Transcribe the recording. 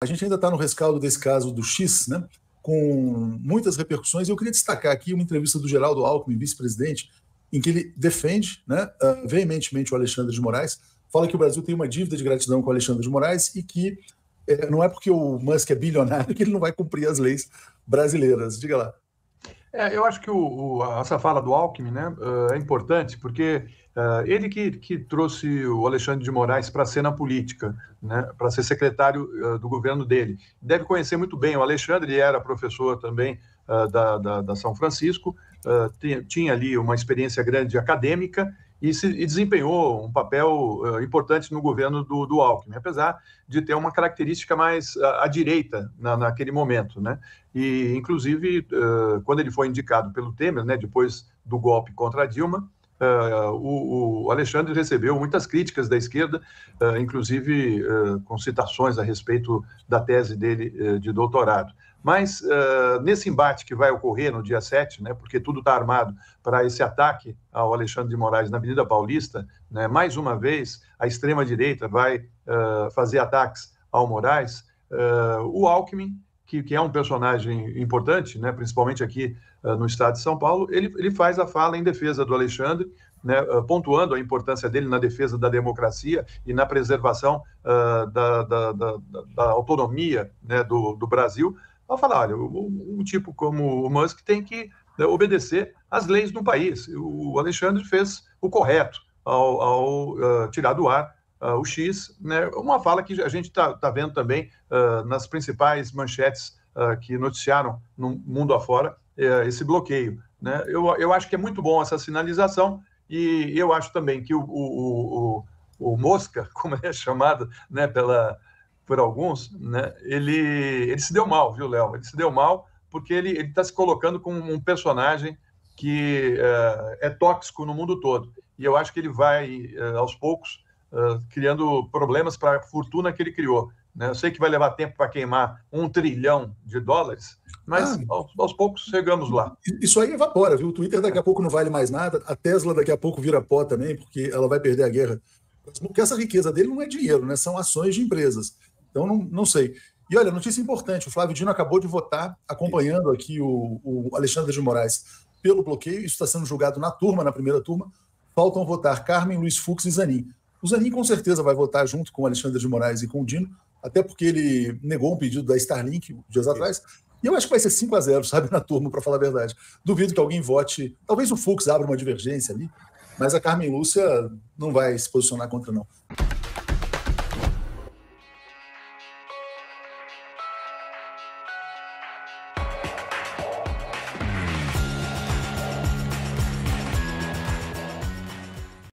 A gente ainda está no rescaldo desse caso do X, né? com muitas repercussões. Eu queria destacar aqui uma entrevista do Geraldo Alckmin, vice-presidente, em que ele defende né, ah, veementemente o Alexandre de Moraes, fala que o Brasil tem uma dívida de gratidão com o Alexandre de Moraes e que é, não é porque o Musk é bilionário que ele não vai cumprir as leis brasileiras. Diga lá. É, eu acho que o, o, essa fala do Alckmin né, eh, é importante, porque uh, ele que, que, trouxe o Alexandre de Moraes para a cena política, né, para ser secretário uh, do governo dele. Deve conhecer muito bem o Alexandre, ele era professor também uh, da, da, da, São Francisco, tinha, tinha ali uma experiência grande acadêmica e, se, e desempenhou um papel uh, importante no governo do, do, Alckmin, apesar de ter uma característica mais à, eh, à direita na, naquele momento. Né? E, inclusive, uh, quando ele foi indicado pelo Temer, né, depois do golpe contra Dilma, Uh, o, o, Alexandre recebeu muitas críticas da esquerda, uh, inclusive uh, com citações a respeito da tese dele eh, de doutorado. Mas nesse embate que vai ocorrer no dia 7, né, porque tudo está armado para esse ataque ao Alexandre de Moraes na Avenida Paulista, né, mais uma vez a extrema-direita vai fazer ataques ao Moraes, o Alckmin que, que é um personagem importante, né, principalmente aqui uh, no estado de São Paulo, ele, ele faz a fala em defesa do Alexandre, né, uh, pontuando a importância dele na defesa da democracia e na preservação uh, da, da, da, da, autonomia né, do, do Brasil, ao falar, olha, um, um tipo como o Musk tem que né, obedecer às leis do país. O Alexandre fez o correto ao, ao tirar do ar uh, o X, né? Uma fala que a gente está tá vendo também uh, nas principais manchetes uh, que noticiaram no mundo afora é, esse bloqueio, né? Eu, eu acho que é muito bom essa sinalização e eu acho também que o, o, o, o Mosca, como é chamado, né? Pela, por alguns, né? Ele, ele se deu mal, viu, Léo? Ele se deu mal porque ele está se colocando como um personagem que eh, é tóxico no mundo todo. E eu acho que ele vai, eh, aos poucos, criando problemas para a fortuna que ele criou. Né? Eu sei que vai levar tempo para queimar um trilhão de dólares, mas ah, aos, aos, poucos chegamos lá. Isso aí evapora, viu? O Twitter daqui a pouco não vale mais nada, a Tesla daqui a pouco vira pó também, porque ela vai perder a guerra. Porque essa riqueza dele não é dinheiro, né? são ações de empresas. Então, não, não sei. E olha, notícia importante: o Flávio Dino acabou de votar, acompanhando aqui o, o Alexandre de Moraes pelo bloqueio. Isso está sendo julgado na turma, na primeira turma. Faltam votar Carmen, Luiz Fux e Zanin. O Zanin com certeza vai votar junto com o Alexandre de Moraes e com o Dino, até porque ele negou um pedido da Starlink dias Sim. atrás. E eu acho que vai ser 5 a 0 sabe, na turma, para falar a verdade. Duvido que alguém vote. Talvez o Fux abra uma divergência ali, mas a Carmen Lúcia não vai se posicionar contra, não.